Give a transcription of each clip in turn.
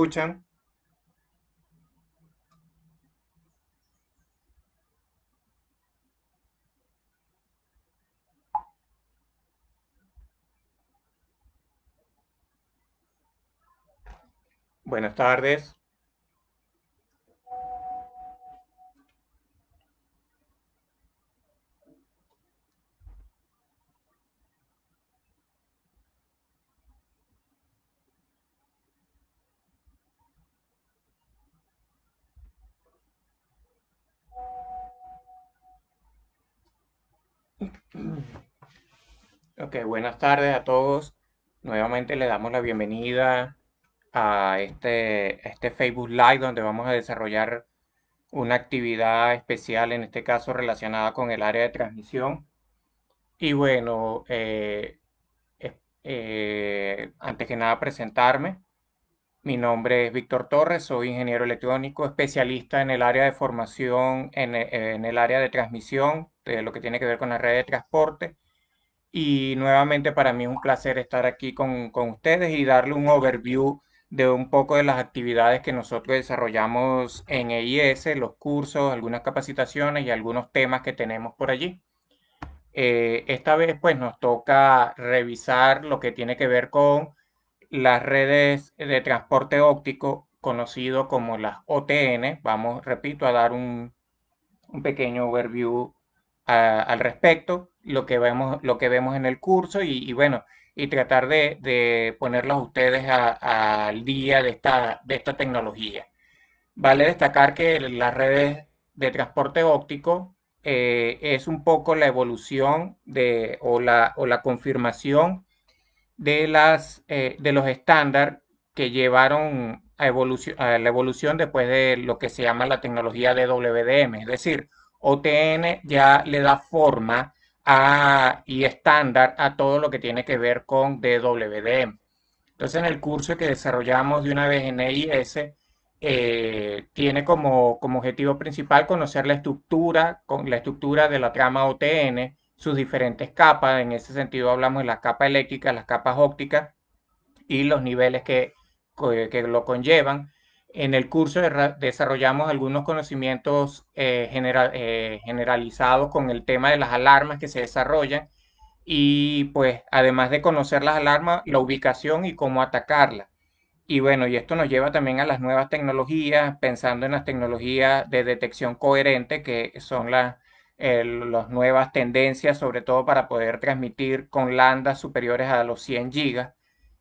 escuchan Buenas tardes. buenas tardes a todos. Nuevamente le damos la bienvenida a este, este Facebook Live donde vamos a desarrollar una actividad especial, en este caso relacionada con el área de transmisión. Y bueno, eh, eh, antes que nada presentarme. Mi nombre es Víctor Torres, soy ingeniero electrónico, especialista en el área de formación, en, en el área de transmisión, de lo que tiene que ver con la red de transporte y nuevamente para mí es un placer estar aquí con, con, ustedes y darle un overview de un poco de las actividades que nosotros desarrollamos en EIS, los cursos, algunas capacitaciones y algunos temas que tenemos por allí. Eh, esta vez pues nos toca revisar lo que tiene que ver con las redes de transporte óptico conocido como las OTN. Vamos, repito, a dar un, un pequeño overview al respecto, lo que, vemos, lo que vemos en el curso y, bueno, y tratar de, ponerlos a ustedes al día de esta, de esta tecnología. Vale destacar que las redes de transporte óptico eh, es un poco la evolución de, o, la, o la confirmación de, las, eh, de los estándares que llevaron a, a la evolución después de lo que se llama la tecnología de WDM, es decir, OTN ya le da forma a, y estándar a todo lo que tiene que ver con DWDM. Entonces, en el curso que desarrollamos de una vez en EIS, eh, tiene como, objetivo principal conocer la estructura, con la estructura de la trama OTN, sus diferentes capas. En ese sentido hablamos de las capas eléctricas, las capas ópticas y los niveles que, que lo conllevan. En el curso desarrollamos algunos conocimientos eh, eh, generalizados con el tema de las alarmas que se desarrollan y pues además de conocer las alarmas, la ubicación y cómo atacarlas. Y bueno, y esto nos lleva también a las nuevas tecnologías, pensando en las tecnologías de detección coherente, que son las, las nuevas tendencias, sobre todo para poder transmitir con landas superiores a los 100 gigas.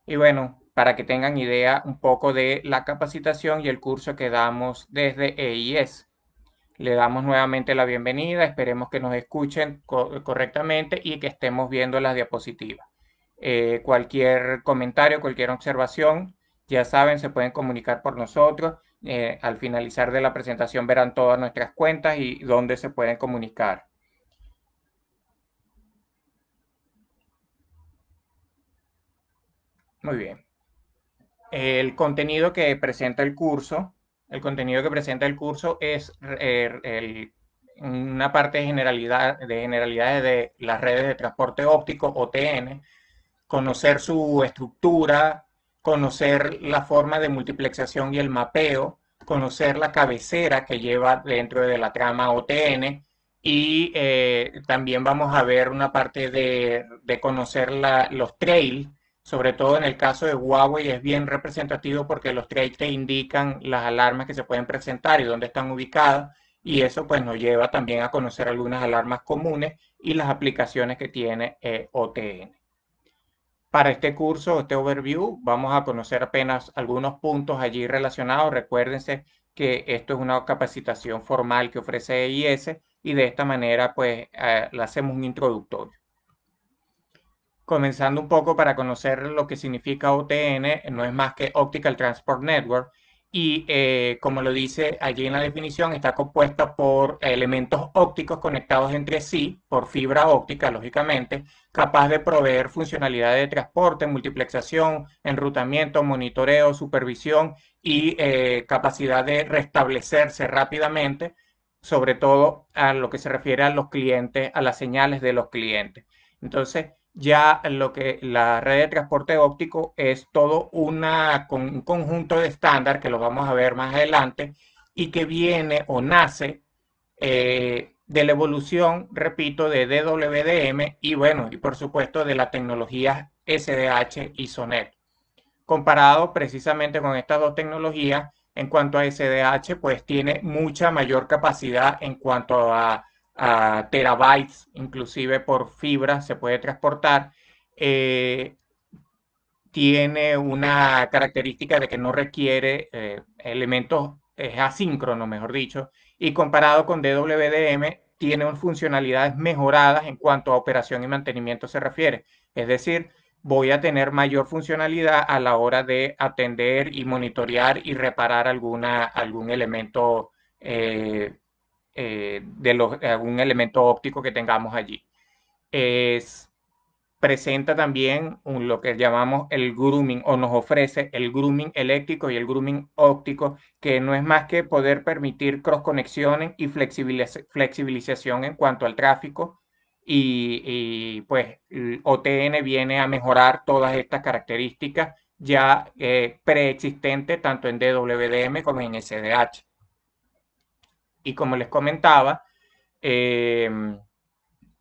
Y bueno, para que tengan idea un poco de la capacitación y el curso que damos desde EIS. Le damos nuevamente la bienvenida, esperemos que nos escuchen correctamente y que estemos viendo las diapositivas. Eh, cualquier comentario, cualquier observación, ya saben, se pueden comunicar por nosotros. Eh, al finalizar de la presentación verán todas nuestras cuentas y dónde se pueden comunicar. Muy bien. El contenido que presenta el curso, el contenido que presenta el curso es eh, una parte de, generalidad, de generalidades de las redes de transporte óptico, OTN, conocer su estructura, conocer la forma de multiplexación y el mapeo, conocer la cabecera que lleva dentro de la trama OTN y eh, también vamos a ver una parte de, conocer los trails sobre todo en el caso de Huawei, es bien representativo porque los trades te indican las alarmas que se pueden presentar y dónde están ubicadas. Y eso pues nos lleva también a conocer algunas alarmas comunes y las aplicaciones que tiene eh, OTN. Para este curso, este overview, vamos a conocer apenas algunos puntos allí relacionados. Recuérdense que esto es una capacitación formal que ofrece EIS y de esta manera pues eh, hacemos un introductorio comenzando un poco para conocer lo que significa OTN, no es más que Optical Transport Network, y eh, como lo dice allí en la definición, está compuesta por elementos ópticos conectados entre sí por fibra óptica, lógicamente, capaz de proveer funcionalidad de transporte, multiplexación, enrutamiento, monitoreo, supervisión y eh, capacidad de restablecerse rápidamente, sobre todo a lo que se refiere a los clientes, a las señales de los clientes. Entonces, ya lo que la red de transporte óptico es todo una, con un conjunto de estándar que lo vamos a ver más adelante y que viene o nace eh, de la evolución, repito, de DWDM y bueno, y por supuesto de la tecnología SDH y SONET. Comparado precisamente con estas dos tecnologías, en cuanto a SDH, pues tiene mucha mayor capacidad en cuanto a terabytes, inclusive por fibra se puede transportar. Eh, tiene una característica de que no requiere eh, elementos, es asíncrono, mejor dicho, y comparado con DWDM, tiene funcionalidades mejoradas en cuanto a operación y mantenimiento se refiere. Es decir, voy a tener mayor funcionalidad a la hora de atender y monitorear y reparar alguna, algún elemento eh, eh, de, los, algún elemento óptico que tengamos allí. Es, presenta también lo que llamamos el grooming o nos ofrece el grooming eléctrico y el grooming óptico, que no es más que poder permitir cross conexiones y flexibilización en cuanto al tráfico. Y, pues OTN viene a mejorar todas estas características ya eh, preexistentes tanto en DWDM como en SDH. Y como les comentaba, eh,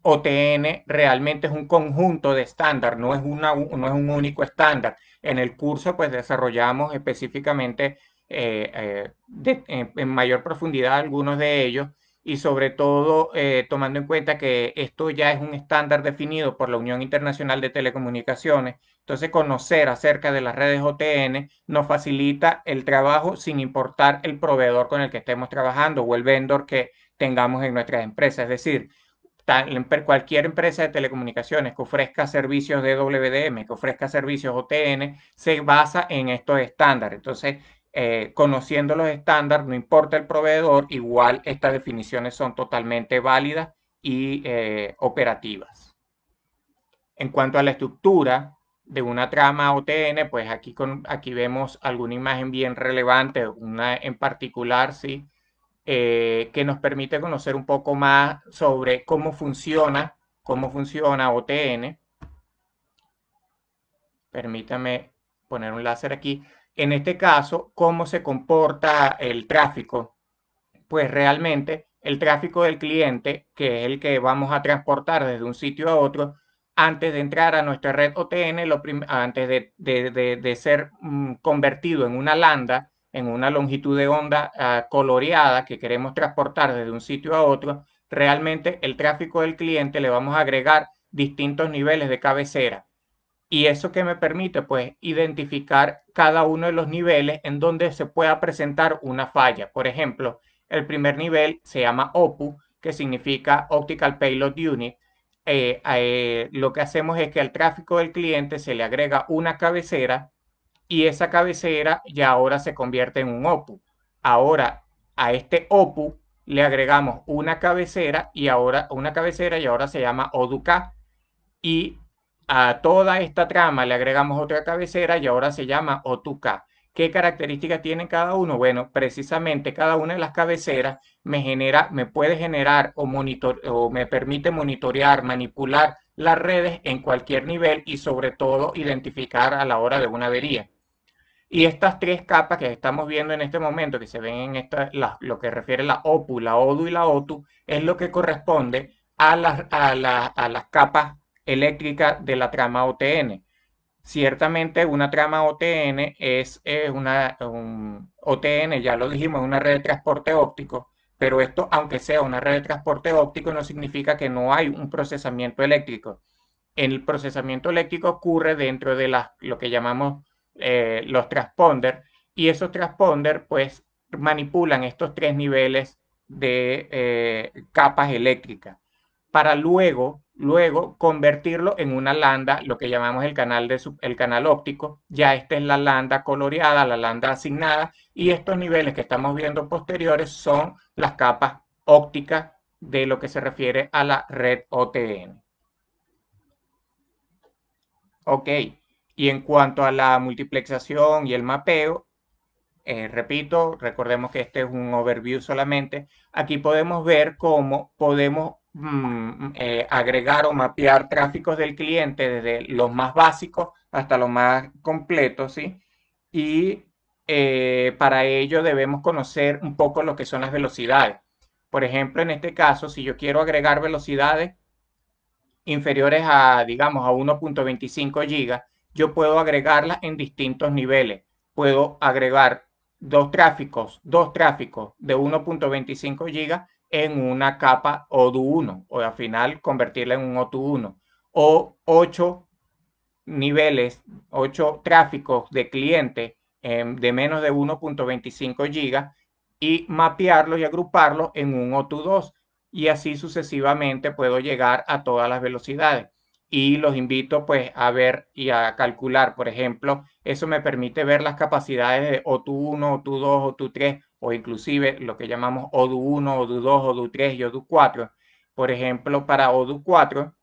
OTN realmente es un conjunto de estándar, no, es no es un único estándar. En el curso, pues desarrollamos específicamente eh, eh, en mayor profundidad algunos de ellos y sobre todo eh, tomando en cuenta que esto ya es un estándar definido por la Unión Internacional de Telecomunicaciones. Entonces, conocer acerca de las redes OTN nos facilita el trabajo sin importar el proveedor con el que estemos trabajando o el vendor que tengamos en nuestras empresas. Es decir, cualquier empresa de telecomunicaciones que ofrezca servicios de WDM, que ofrezca servicios OTN, se basa en estos estándares. Entonces, eh, conociendo los estándares, no importa el proveedor, igual estas definiciones son totalmente válidas y eh, operativas. En cuanto a la estructura de una trama OTN, pues aquí, con, aquí vemos alguna imagen bien relevante, una en particular, sí, eh, que nos permite conocer un poco más sobre cómo funciona, cómo funciona OTN. Permítame poner un láser aquí en este caso, cómo se comporta el tráfico. Pues realmente el tráfico del cliente, que es el que vamos a transportar desde un sitio a otro, antes de entrar a nuestra red OTN, antes de, ser mm, convertido en una lambda, en una longitud de onda ah, coloreada que queremos transportar desde un sitio a otro, realmente el tráfico del cliente le vamos a agregar distintos niveles de cabecera. Y eso que me permite, pues, identificar cada uno de los niveles en donde se pueda presentar una falla. Por ejemplo, el primer nivel se llama OPU, que significa Optical Payload Unit. Eh, eh, lo que hacemos es que al tráfico del cliente se le agrega una cabecera y esa cabecera ya ahora se convierte en un OPU. Ahora a este OPU le agregamos una cabecera y ahora una cabecera y ahora se llama ODUK y a toda esta trama le agregamos otra cabecera y ahora se llama O2K. k ¿Qué características tiene cada uno? Bueno, precisamente cada una de las cabeceras me genera, me puede generar o, monitor, o me permite monitorear, manipular las redes en cualquier nivel y sobre todo identificar a la hora de una avería. Y estas tres capas que estamos viendo en este momento, que se ven en esta, lo que refiere la OPU, la ODU y la OTU, es lo que corresponde a a, a las capas eléctrica de la trama OTN. Ciertamente una trama OTN es, una OTN, ya lo dijimos, una red de transporte óptico, pero esto, aunque sea una red de transporte óptico, no significa que no hay un procesamiento eléctrico. El procesamiento eléctrico ocurre dentro de las, lo que llamamos eh, los transponder, y esos transponder pues manipulan estos tres niveles de eh, capas eléctricas para luego luego convertirlo en una landa, lo que llamamos el canal, de el canal óptico. Ya esta es la landa coloreada, la landa asignada, y estos niveles que estamos viendo posteriores son las capas ópticas de lo que se refiere a la red OTN. Ok, y en cuanto a la multiplexación y el mapeo, eh, repito, recordemos que este es un overview solamente, aquí podemos ver cómo podemos Mm, mm. Eh, agregar o mapear tráficos del cliente desde los más básicos hasta los más completos, ¿sí? Y eh, para ello debemos conocer un poco lo que son las velocidades. Por ejemplo, en este caso, si yo quiero agregar velocidades inferiores a, digamos, a 1.25 gigas, yo puedo agregarlas en distintos niveles. Puedo agregar dos tráficos, dos tráficos de 1.25 gigas en una capa ODU1 o al final convertirla en un OTU1 o 8 niveles, 8 tráficos de cliente em, de menos de 1.25 gigas y mapearlos y agruparlos en un o 2 y así sucesivamente puedo llegar a todas las velocidades. Y los invito pues a ver y a calcular, por ejemplo, eso me permite ver las capacidades de OTU1, OTU2, OTU3, o inclusive lo que llamamos ODU1, ODU2, ODU3 y ODU4. Por ejemplo, para ODU4,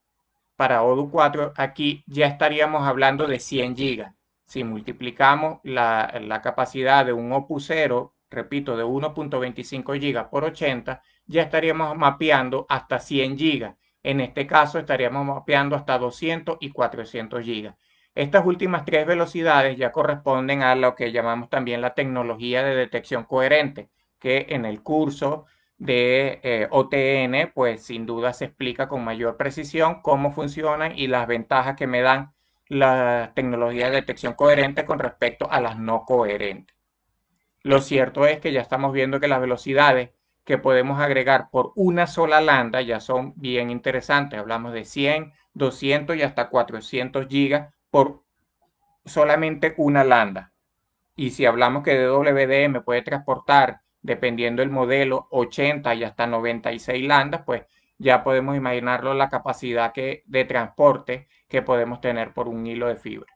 para ODU4 aquí ya estaríamos hablando de 100 gigas. Si multiplicamos la, capacidad de un OPU 0, repito, de 1.25 gigas por 80, ya estaríamos mapeando hasta 100 gigas. En este caso estaríamos mapeando hasta 200 y 400 gigas. Estas últimas tres velocidades ya corresponden a lo que llamamos también la tecnología de detección coherente, que en el curso de eh, OTN, pues sin duda se explica con mayor precisión cómo funcionan y las ventajas que me dan la tecnología de detección coherente con respecto a las no coherentes. Lo cierto es que ya estamos viendo que las velocidades que podemos agregar por una sola lambda ya son bien interesantes. Hablamos de 100, 200 y hasta 400 gigas por solamente una landa. Y si hablamos que DWDM puede transportar, dependiendo del modelo, 80 y hasta 96 landas, pues ya podemos imaginarlo la capacidad que, de transporte que podemos tener por un hilo de fibra.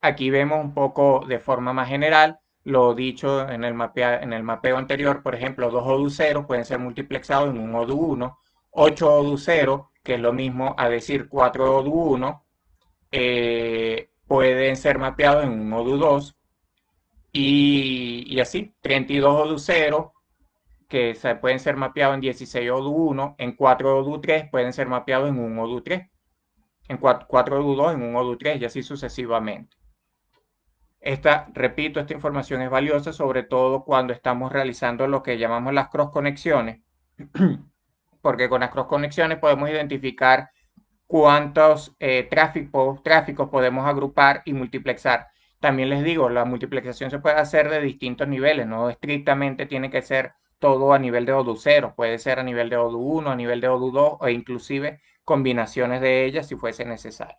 Aquí vemos un poco de forma más general lo dicho en el, en el mapeo anterior, por ejemplo, dos ODU0 pueden ser multiplexados en un ODU1, 8 ODU0 que es lo mismo a decir 4 ODU1, eh, pueden ser mapeados en un ODU2 y, así, 32 ODU0, que se pueden ser mapeados en 16 ODU1, en 4 ODU3 pueden ser mapeados en un ODU3, en 4, 2 en un ODU3 y así sucesivamente. Esta, repito, esta información es valiosa sobre todo cuando estamos realizando lo que llamamos las cross conexiones. porque con las cross conexiones podemos identificar cuántos eh, tráficos, tráficos podemos agrupar y multiplexar. También les digo, la multiplexación se puede hacer de distintos niveles, no estrictamente tiene que ser todo a nivel de ODU0, puede ser a nivel de ODU1, a nivel de ODU2 o inclusive combinaciones de ellas si fuese necesario.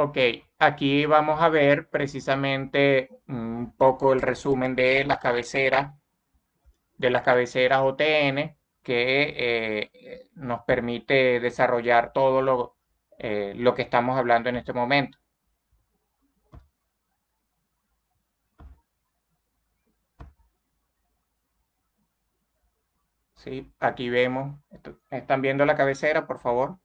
Ok, aquí vamos a ver precisamente un poco el resumen de las cabeceras, de las cabeceras OTN que eh, nos permite desarrollar todo lo, eh, lo que estamos hablando en este momento. Sí, aquí vemos, están viendo la cabecera, por favor.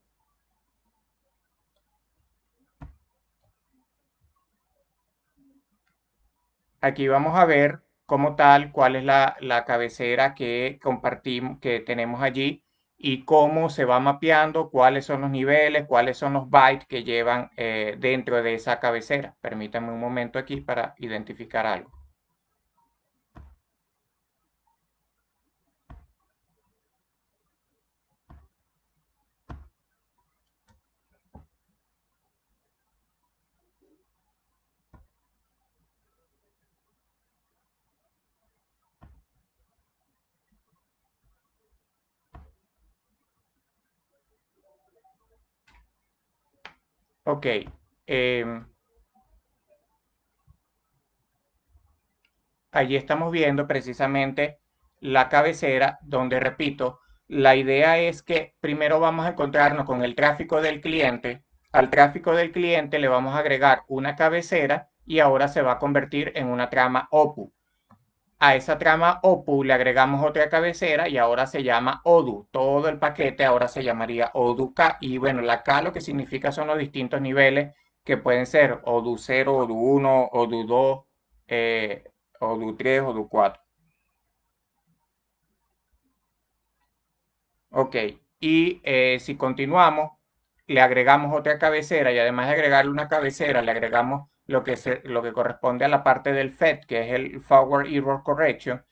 Aquí vamos a ver como tal cuál es la, cabecera que compartimos, que tenemos allí y cómo se va mapeando, cuáles son los niveles, cuáles son los bytes que llevan eh, dentro de esa cabecera. Permítanme un momento aquí para identificar algo. Ok. Em, allí estamos viendo precisamente la cabecera donde, repito, la idea es que primero vamos a encontrarnos con el tráfico del cliente. Al tráfico del cliente le vamos a agregar una cabecera y ahora se va a convertir en una trama OPU a esa trama OPU le agregamos otra cabecera y ahora se llama ODU. Todo el paquete ahora se llamaría ODU-K. Y bueno, la K lo que significa son los distintos niveles que pueden ser ODU 0, ODU 1, ODU 2, eh, ODU 3, ODU 4. Ok, y eh, si continuamos, le agregamos otra cabecera y además de agregarle una cabecera, le agregamos lo que, lo que corresponde a la parte del FED, que es el Forward Error Correction,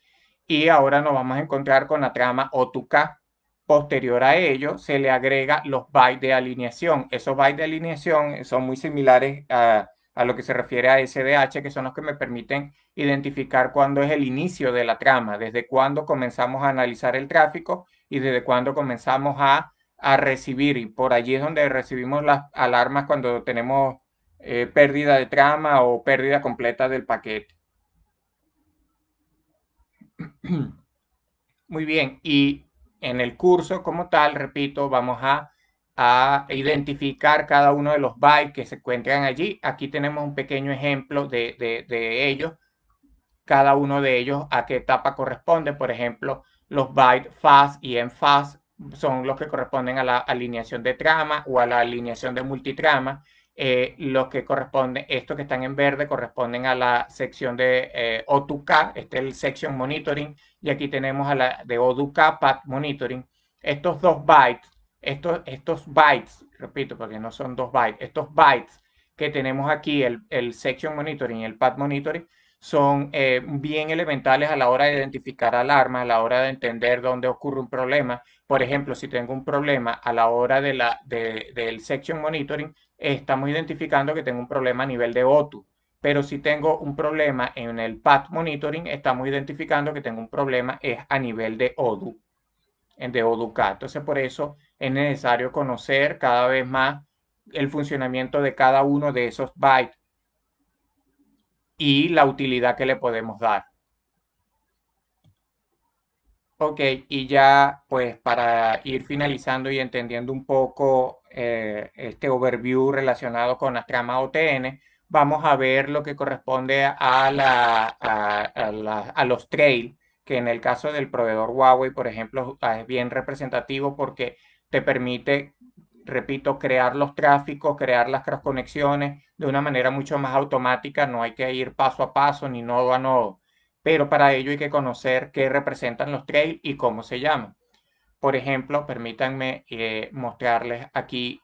y ahora nos vamos a encontrar con la trama O2K. Posterior a ello, se le agrega los bytes de alineación. Esos bytes de alineación son muy similares a, lo que se refiere a SDH, que son los que me permiten identificar cuándo es el inicio de la trama, desde cuándo comenzamos a analizar el tráfico y desde cuándo comenzamos a recibir. Y por allí es donde recibimos las alarmas cuando tenemos eh, pérdida de trama o pérdida completa del paquete. Muy bien, y en el curso como tal, repito, vamos a, identificar cada uno de los bytes que se encuentran allí. Aquí tenemos un pequeño ejemplo de, ellos, cada uno de ellos a qué etapa corresponde. Por ejemplo, los bytes FAS y fast son los que corresponden a la alineación de trama o a la alineación de multitrama eh, los que corresponden, estos que están en verde corresponden a la sección de eh, O2K, este es el Section Monitoring, y aquí tenemos a la de O2K Path Monitoring. Estos dos bytes, estos, estos bytes, repito, porque no son dos bytes, estos bytes que tenemos aquí, el, el Section Monitoring y el Path Monitoring, son eh, bien elementales a la hora de identificar alarmas, a la hora de entender dónde ocurre un problema. Por ejemplo, si tengo un problema a la hora de la, del section monitoring, estamos identificando que tengo un problema a nivel de OTU. Pero si tengo un problema en el path monitoring, estamos identificando que tengo un problema es a nivel de ODU, de ODUCA. Entonces, por eso es necesario conocer cada vez más el funcionamiento de cada uno de esos bytes y la utilidad que le podemos dar. Ok, y ya pues para ir finalizando y entendiendo un poco eh, este overview relacionado con las tramas OTN, vamos a ver lo que corresponde a, la, a los trail, que en el caso del proveedor Huawei, por ejemplo, es bien representativo porque te permite repito, crear los tráficos, crear las conexiones de una manera mucho más automática, no hay que ir paso a paso ni nodo a nodo, pero para ello hay que conocer qué representan los trails y cómo se llaman. Por ejemplo, permítanme eh, mostrarles aquí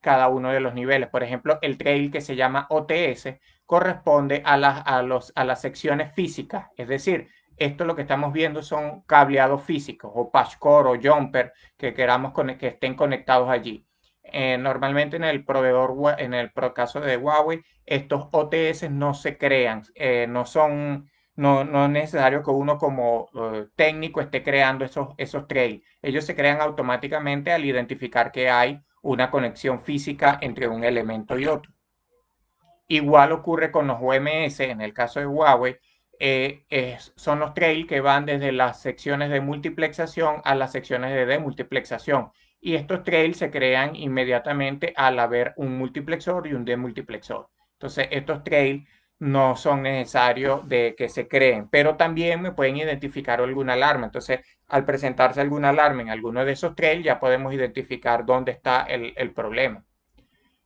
cada uno de los niveles. Por ejemplo, el trail que se llama OTS corresponde a las, a a las secciones físicas, es decir, esto lo que estamos viendo son cableados físicos o patchcore o jumper que queramos que estén conectados allí. Eh, normalmente en el proveedor, en el caso de Huawei, estos OTS no se crean, eh, no son, no, es necesario que uno como eh, técnico esté creando esos, esos Ellos se crean automáticamente al identificar que hay una conexión física entre un elemento y otro. Igual ocurre con los OMS, en el caso de Huawei, eh, son los trails que van desde las secciones de multiplexación a las secciones de demultiplexación. Y estos trails se crean inmediatamente al haber un multiplexor y un demultiplexor. Entonces, estos trails no son necesarios de que se creen, pero también me pueden identificar alguna alarma. Entonces, al presentarse alguna alarma en alguno de esos trails, ya podemos identificar dónde está el, el problema.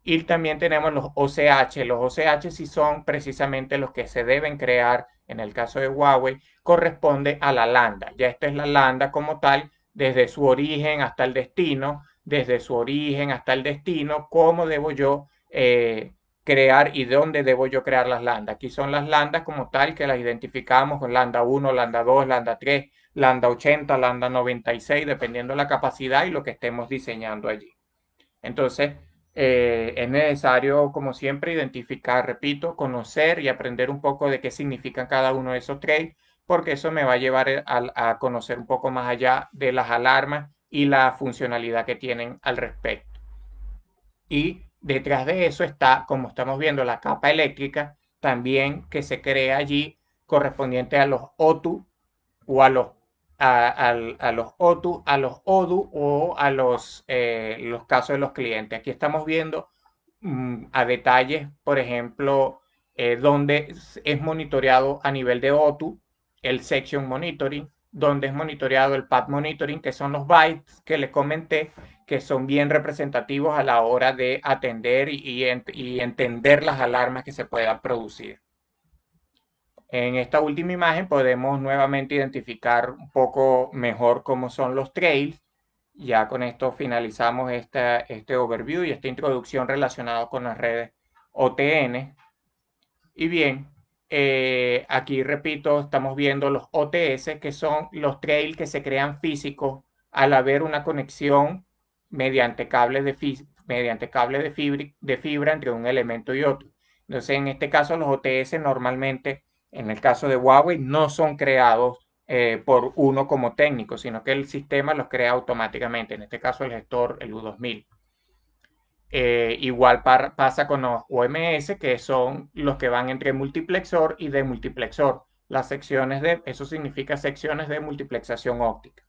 Y también tenemos los OCH. Los OCH sí son precisamente los que se deben crear en el caso de Huawei, corresponde a la landa. Ya esta es la landa como tal, desde su origen hasta el destino, desde su origen hasta el destino, cómo debo yo eh, crear y dónde debo yo crear las landas. Aquí son las landas como tal que las identificamos con landa 1, landa 2, landa 3, landa 80, landa 96, dependiendo la capacidad y lo que estemos diseñando allí. Entonces, eh, es necesario, como siempre, identificar, repito, conocer y aprender un poco de qué significan cada uno de esos tres, porque eso me va a llevar eh, a, a conocer un poco más allá de las alarmas y la funcionalidad que tienen al respecto. Y detrás de eso está, como estamos viendo, la capa eléctrica también que se crea allí correspondiente a los OTU o a los a, los OTU, a los ODU o a los, eh, los casos de los clientes. Aquí estamos viendo mm, a detalles, por ejemplo, eh, donde es monitoreado a nivel de OTU el section monitoring, donde es monitoreado el path monitoring, que son los bytes que les comenté, que son bien representativos a la hora de atender y, y entender las alarmas que se puedan producir. En esta última imagen podemos nuevamente identificar un poco mejor cómo son los trails. Ya con esto finalizamos esta, este overview y esta introducción relacionada con las redes OTN. Y bien, eh, aquí repito, estamos viendo los OTS, que son los trails que se crean físicos al haber una conexión mediante cables de, mediante cable de, de fibra entre un elemento y otro. Entonces, en este caso, los OTS normalmente en el caso de Huawei, no son creados eh, por uno como técnico, sino que el sistema los crea automáticamente, en este caso el gestor, el U2000. Eh, igual pasa con los OMS, que son los que van entre multiplexor y demultiplexor. Las secciones de, eso significa secciones de multiplexación óptica.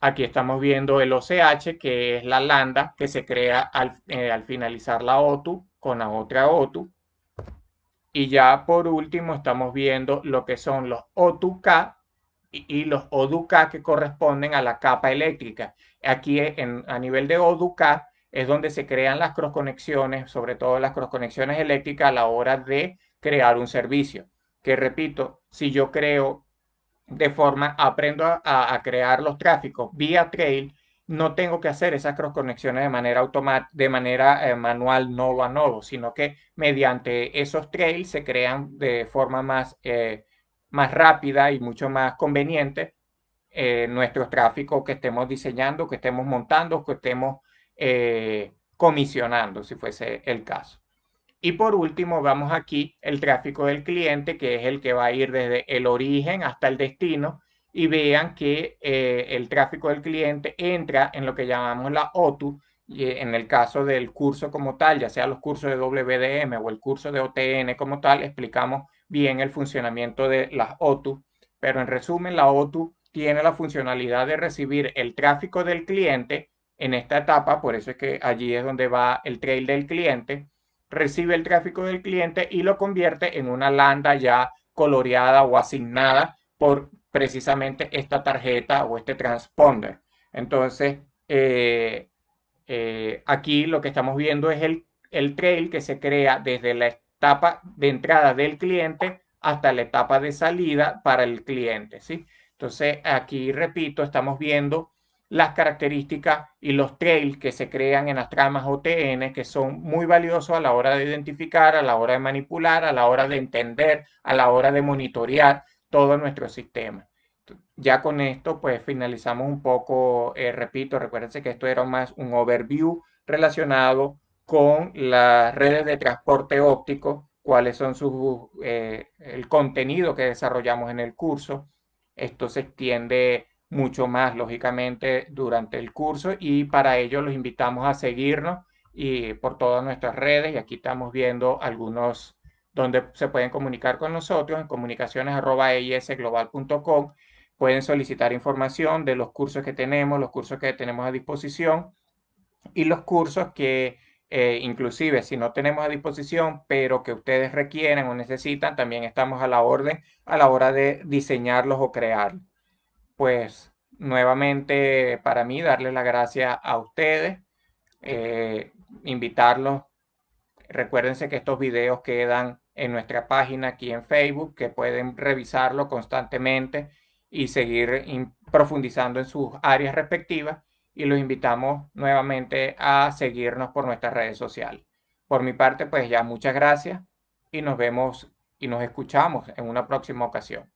Aquí estamos viendo el OCH, que es la lambda que se crea al, eh, al finalizar la OTU con la otra OTU. Y ya por último estamos viendo lo que son los O2K y, los o que corresponden a la capa eléctrica. Aquí e, en, a nivel de o es donde se crean las cross conexiones, sobre todo las cross conexiones eléctricas a la hora de crear un servicio. Que repito, si yo creo de forma, aprendo a crear los tráficos vía trail, no tengo que hacer esas cross conexiones de manera automática, de manera eh, manual nodo a nodo, sino que mediante esos trails se crean de forma más, eh, más rápida y mucho más conveniente nuestros eh, nuestro tráfico que estemos diseñando, que estemos montando, que estemos comisionando, si fuese el caso. Y por último, vamos aquí el tráfico del cliente, que es el que va a ir desde el origen hasta el destino y vean que eh, el tráfico del cliente entra en lo que llamamos la OTU, y eh, en el caso del curso como tal, ya sea los cursos de WDM o el curso de OTN como tal, explicamos bien el funcionamiento de las OTU, pero en resumen, la OTU tiene la funcionalidad de recibir el tráfico del cliente en esta etapa, por eso es que allí es donde va el trail del cliente, recibe el tráfico del cliente y lo convierte en una landa ya coloreada o asignada por precisamente esta tarjeta o este transponder. Entonces, eh, eh, aquí lo que estamos viendo es el, el trail que se crea desde la etapa de entrada del cliente hasta la etapa de salida para el cliente, ¿sí? Entonces, aquí, repito, estamos viendo las características y los trails que se crean en las tramas OTN, que son muy valiosos a la hora de identificar, a la hora de manipular, a la hora de entender, a la hora de monitorear todo nuestro sistema. Ya con esto, pues finalizamos un poco, eh, repito, recuérdense que esto era más un overview relacionado con las redes de transporte óptico, cuáles son sus, eh, el contenido que desarrollamos en el curso. Esto se extiende mucho más, lógicamente, durante el curso y para ello los invitamos a seguirnos y por todas nuestras redes y aquí estamos viendo algunos donde se pueden comunicar con nosotros en comunicaciones.isglobal.com. Pueden solicitar información de los cursos que tenemos, los cursos que tenemos a disposición y los cursos que eh, inclusive si no tenemos a disposición, pero que ustedes requieren o necesitan, también estamos a la orden a la hora de diseñarlos o crearlos. Pues nuevamente para mí darles la gracia a ustedes, eh, invitarlos Recuérdense que estos videos quedan en nuestra página aquí en Facebook, que pueden revisarlo constantemente y seguir profundizando en sus áreas respectivas. Y los invitamos nuevamente a seguirnos por nuestras redes sociales. Por mi parte, pues ya muchas gracias y nos vemos y nos escuchamos en una próxima ocasión.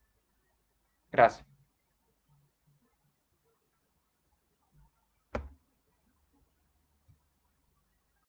Gracias.